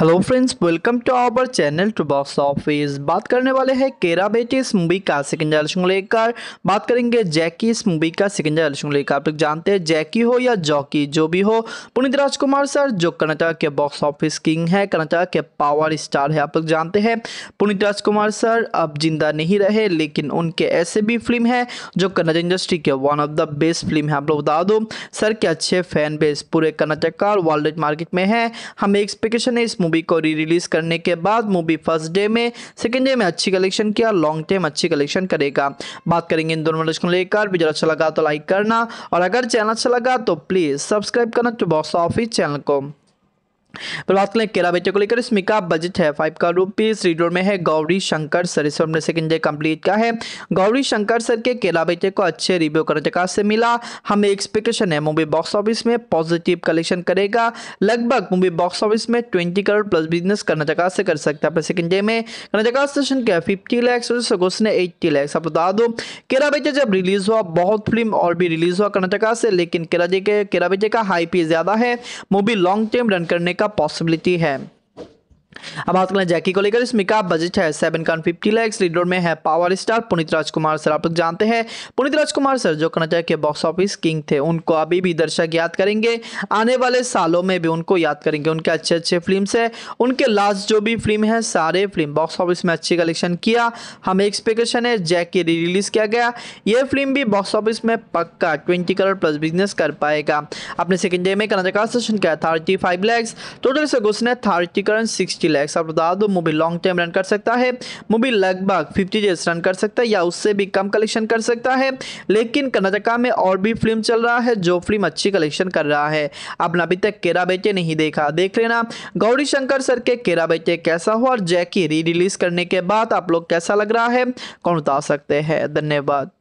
hello friends welcome to our channel to box office बात करने वाले हैं केरा बेटी इस मूवी का सेकंड जनरेशन लेकर बात करेंगे जैकी इस मूवी का सेकंड जनरेशन लेकर आप लोग जानते हैं जैकी हो या जॉकी जो भी हो पुनीत राजकुमार सर जो कर्नाटक के बॉक्स ऑफिस किंग है कर्नाटक के पावर स्टार है आप लोग जानते हैं पुनीत राजकुमार सर अब जिंदा नहीं रहे लेकिन उनके ऐसे भी फिल्म है जो कर्नाटक इंडस्ट्री के one of the best film है आप लोग बता दो सर के अच्छे फैन बेस पूरे कर्नाटक का वर्ल्ड मार्केट में है हमें एक्सपेक्टेशन है इस मूवी को री रिलीज़ करने के बाद मूवी फर्स्ट डे में सेकेंड डे में अच्छी कलेक्शन किया लॉन्ग टाइम अच्छी कलेक्शन करेगा बात करेंगे इन दोनों को लेकर वीडियो अच्छा लगा तो लाइक करना और अगर चैनल अच्छा लगा तो प्लीज़ सब्सक्राइब करना टू बॉक्स ऑफिस चैनल को पर बात करें केला केलाबेटे को लेकर इसमें का बजट है फाइव का रूपीज रीडोर में है गौरी शंकर सर इस फिल्म सेकंड डे कंप्लीट का है गौरी शंकर सर के केला बेचे को अच्छे रिव्यू करने का से मिला हमें एक्सपेक्टेशन है मूवी बॉक्स ऑफिस में पॉजिटिव कलेक्शन करेगा लगभग मूवी बॉक्स ऑफिस में twenty crore plus business Karnataka से कर सकता है अपने सेकंड डे में कर्नाटका स्टेशन के फिफ्टी लैक्स और घोष ने एट्टी लैक्स आप बता दो केला बेचे जब रिलीज हुआ बहुत फिल्म और भी रिलीज हुआ कर्नाटका से लेकिन केला जी के केला बेचे का हाई पी ज़्यादा है मूवी लॉन्ग टर्म रन करने का पॉसिबिलिटी है अब बात करें जैकी को लेकर इसमें का बजट है seven crore fifty lakhs lead में है power star Puneeth Rajkumar sir आप लोग जानते हैं पुनीत राजकुमार सर जो कर्नाटक के बॉक्स ऑफिस किंग थे उनको अभी भी दर्शक याद करेंगे आने वाले सालों में भी उनको याद करेंगे उनके अच्छे अच्छे फिल्म है उनके लास्ट जो भी फिल्म है सारे फिल्म बॉक्स ऑफिस में अच्छे कलेक्शन किया हमें एक्सपेक्टेशन है जैकी री रिलीज किया गया यह फिल्म भी बॉक्स ऑफिस में पक्का ट्वेंटी करोड़ प्लस बिजनेस कर पाएगा अपने सेकेंड डे में का सेशन का थर्टी फाइव लैक्स टोटल से घुसने थर्टी करोड़ सिक्सटी लैक्स आप बता दो मूवी लॉन्ग टाइम रन कर सकता है मूवी लगभग फिफ्टी डेज रन कर सकता है या उससे भी कम कलेक्शन कर सकता है लेकिन कर्नाटका में और भी फिल्म चल रहा है जो फिल्म अच्छी कलेक्शन कर रहा है आपने अभी तक केरा बेटे नहीं देखा देख लेना गौरी शंकर सर के केरा बेटे कैसा हुआ और जैकी री रिलीज करने के बाद आप लोग कैसा लग रहा है कौन बता सकते हैं धन्यवाद